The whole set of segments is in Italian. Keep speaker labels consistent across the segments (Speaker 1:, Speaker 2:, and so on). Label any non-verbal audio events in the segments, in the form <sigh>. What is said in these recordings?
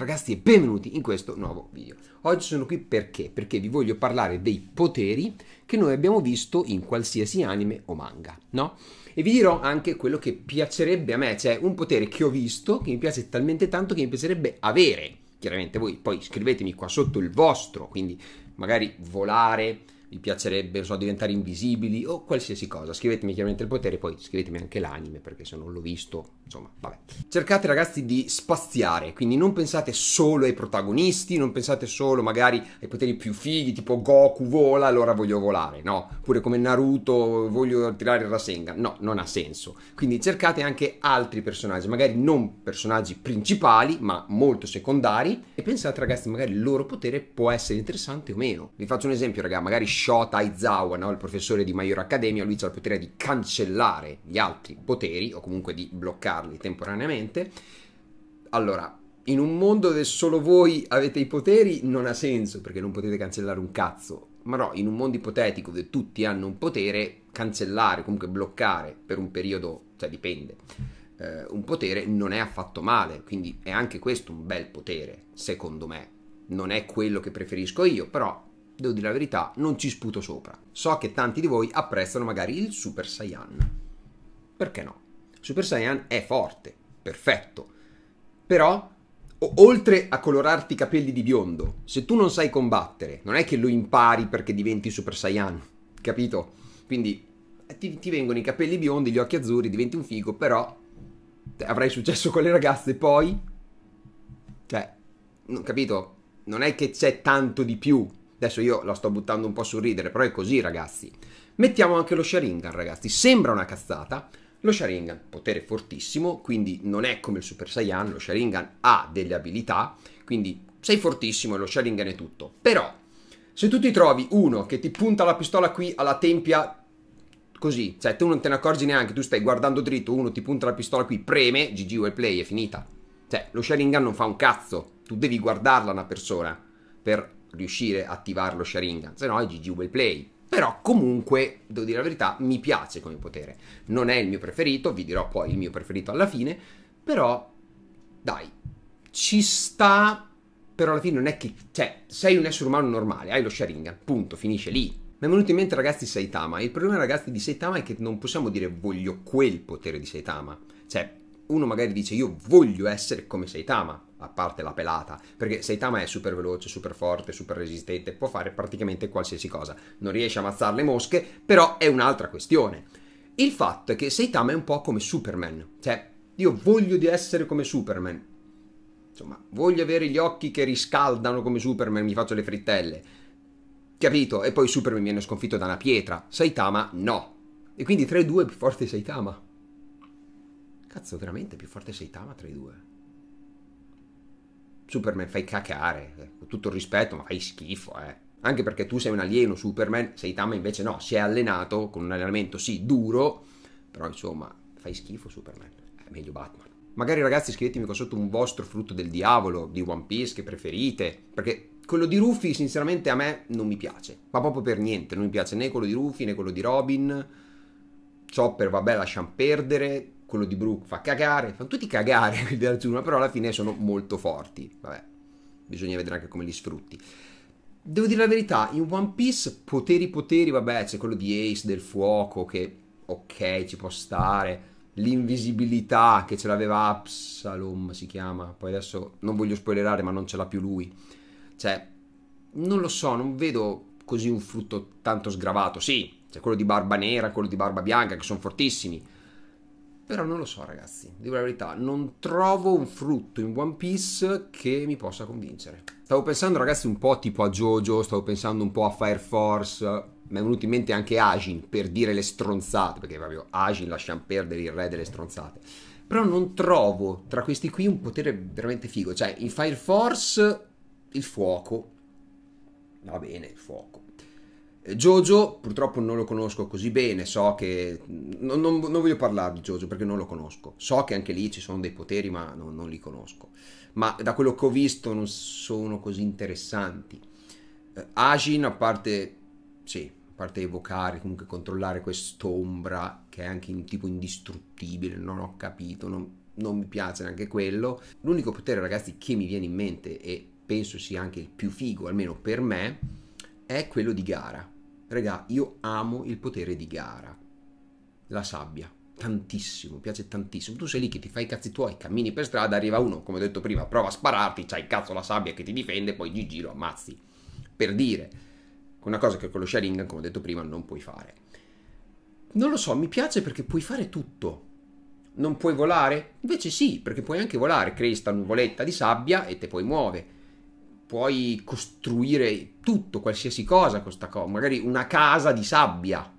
Speaker 1: ragazzi e benvenuti in questo nuovo video. Oggi sono qui perché? Perché vi voglio parlare dei poteri che noi abbiamo visto in qualsiasi anime o manga, no? E vi dirò anche quello che piacerebbe a me, cioè un potere che ho visto, che mi piace talmente tanto che mi piacerebbe avere. Chiaramente voi poi scrivetemi qua sotto il vostro, quindi magari volare, vi piacerebbe so, diventare invisibili o qualsiasi cosa. Scrivetemi chiaramente il potere, poi scrivetemi anche l'anime perché se non l'ho visto, insomma, vabbè. Cercate ragazzi di spaziare, quindi non pensate solo ai protagonisti, non pensate solo magari ai poteri più fighi, tipo Goku vola, allora voglio volare, no? Oppure come Naruto voglio tirare il Rasengan. No, non ha senso. Quindi cercate anche altri personaggi, magari non personaggi principali, ma molto secondari e pensate ragazzi, magari il loro potere può essere interessante o meno. Vi faccio un esempio, ragazzi, magari Shota Aizawa, no? il professore di Maior Accademia, lui ha il potere di cancellare gli altri poteri o comunque di bloccarli temporaneamente. Allora, in un mondo dove solo voi avete i poteri non ha senso perché non potete cancellare un cazzo. Ma no, in un mondo ipotetico dove tutti hanno un potere, cancellare, comunque bloccare per un periodo, cioè dipende, eh, un potere non è affatto male. Quindi è anche questo un bel potere, secondo me. Non è quello che preferisco io, però devo dire la verità, non ci sputo sopra. So che tanti di voi apprezzano magari il Super Saiyan. Perché no? Super Saiyan è forte, perfetto. Però, oltre a colorarti i capelli di biondo, se tu non sai combattere, non è che lo impari perché diventi Super Saiyan, capito? Quindi eh, ti, ti vengono i capelli biondi, gli occhi azzurri, diventi un figo, però avrai successo con le ragazze poi... Cioè, non capito? Non è che c'è tanto di più Adesso io la sto buttando un po' sul ridere, però è così, ragazzi. Mettiamo anche lo Sharingan, ragazzi. Sembra una cazzata. Lo Sharingan, potere fortissimo, quindi non è come il Super Saiyan, lo Sharingan ha delle abilità, quindi sei fortissimo e lo Sharingan è tutto. Però, se tu ti trovi uno che ti punta la pistola qui alla tempia così, cioè tu non te ne accorgi neanche, tu stai guardando dritto, uno ti punta la pistola qui, preme, GG well play, è finita. Cioè, lo Sharingan non fa un cazzo, tu devi guardarla una persona per riuscire a attivare lo Sharingan, se no è GG Well Play. Però comunque, devo dire la verità, mi piace come potere. Non è il mio preferito, vi dirò poi il mio preferito alla fine, però dai, ci sta, però alla fine non è che... Cioè, sei un essere umano normale, hai lo Sharingan, punto, finisce lì. Mi è venuto in mente ragazzi Saitama, il problema ragazzi di Saitama è che non possiamo dire voglio quel potere di Saitama. Cioè, uno magari dice io voglio essere come Saitama, a parte la pelata, perché Saitama è super veloce, super forte, super resistente, può fare praticamente qualsiasi cosa, non riesce a ammazzare le mosche, però è un'altra questione. Il fatto è che Saitama è un po' come Superman, cioè io voglio di essere come Superman, insomma voglio avere gli occhi che riscaldano come Superman, mi faccio le frittelle, capito? E poi Superman viene sconfitto da una pietra, Saitama no, e quindi 3-2 è più forte Saitama. Cazzo, veramente più forte Saitama 3-2. Superman fai cacare, con ecco, tutto il rispetto, ma fai schifo, eh. Anche perché tu sei un alieno, Superman, Saitama invece no, si è allenato con un allenamento sì duro, però insomma, fai schifo Superman, è meglio Batman. Magari ragazzi scrivetemi qua sotto un vostro frutto del diavolo di One Piece che preferite, perché quello di Ruffy sinceramente a me non mi piace, ma proprio per niente, non mi piace né quello di Ruffy né quello di Robin. Chopper, vabbè, lasciamo perdere quello di Brooke fa cagare, fanno tutti cagare <laughs> quelli della Zuna, però alla fine sono molto forti. Vabbè, bisogna vedere anche come li sfrutti. Devo dire la verità, in One Piece poteri poteri, vabbè, c'è quello di Ace del fuoco che ok, ci può stare, l'invisibilità che ce l'aveva Absalom si chiama, poi adesso non voglio spoilerare, ma non ce l'ha più lui. Cioè, non lo so, non vedo così un frutto tanto sgravato. Sì, c'è quello di Barba Nera, quello di Barba Bianca che sono fortissimi però non lo so, ragazzi, dico la verità, non trovo un frutto in One Piece che mi possa convincere. Stavo pensando, ragazzi, un po' tipo a Jojo, stavo pensando un po' a Fire Force, mi è venuto in mente anche Agin per dire le stronzate, perché proprio Agin lasciamo perdere il re delle stronzate. Però non trovo tra questi qui un potere veramente figo. Cioè, in Fire Force il fuoco. Va bene, il fuoco Jojo purtroppo non lo conosco così bene, so che... Non, non, non, voglio parlare di Jojo perché non lo conosco, so che anche lì ci sono dei poteri ma non, non li conosco, ma da quello che ho visto non sono così interessanti. Eh, Ajin a parte... sì, a parte evocare, comunque controllare quest'ombra che è anche un tipo indistruttibile, non ho capito, non mi piace neanche quello. L'unico potere ragazzi che mi viene in mente e penso sia anche il più figo, almeno per me, è quello di gara Regà, io amo il potere di gara. La sabbia, tantissimo, mi piace tantissimo. Tu sei lì che ti fai i cazzi tuoi, cammini per strada, arriva uno, come ho detto prima, prova a spararti, c'hai cazzo la sabbia che ti difende, poi GG lo ammazzi. Per dire, una cosa che con lo Sharingan, come ho detto prima, non puoi fare. Non lo so, mi piace perché puoi fare tutto. Non puoi volare? Invece sì, perché puoi anche volare, crei sta nuvoletta di sabbia e te puoi muovere puoi costruire tutto, qualsiasi cosa con questa cosa, magari una casa di sabbia,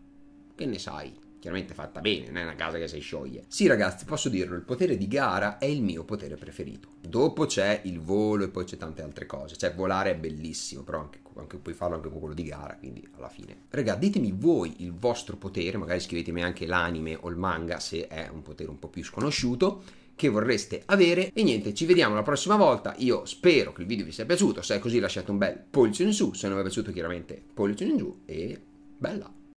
Speaker 1: che ne sai? Chiaramente fatta bene, non è una casa che si scioglie. Sì ragazzi, posso dirlo, il potere di gara è il mio potere preferito. Dopo c'è il volo e poi c'è tante altre cose. Cioè volare è bellissimo, però anche, anche, puoi farlo anche con quello di gara, quindi alla fine. Raga, ditemi voi il vostro potere, magari scrivetemi anche l'anime o il manga se è un potere un po' più sconosciuto che vorreste avere. E niente, ci vediamo la prossima volta. Io spero che il video vi sia piaciuto. Se è così lasciate un bel pollice in su. Se non vi è piaciuto chiaramente pollice in giù. E bella!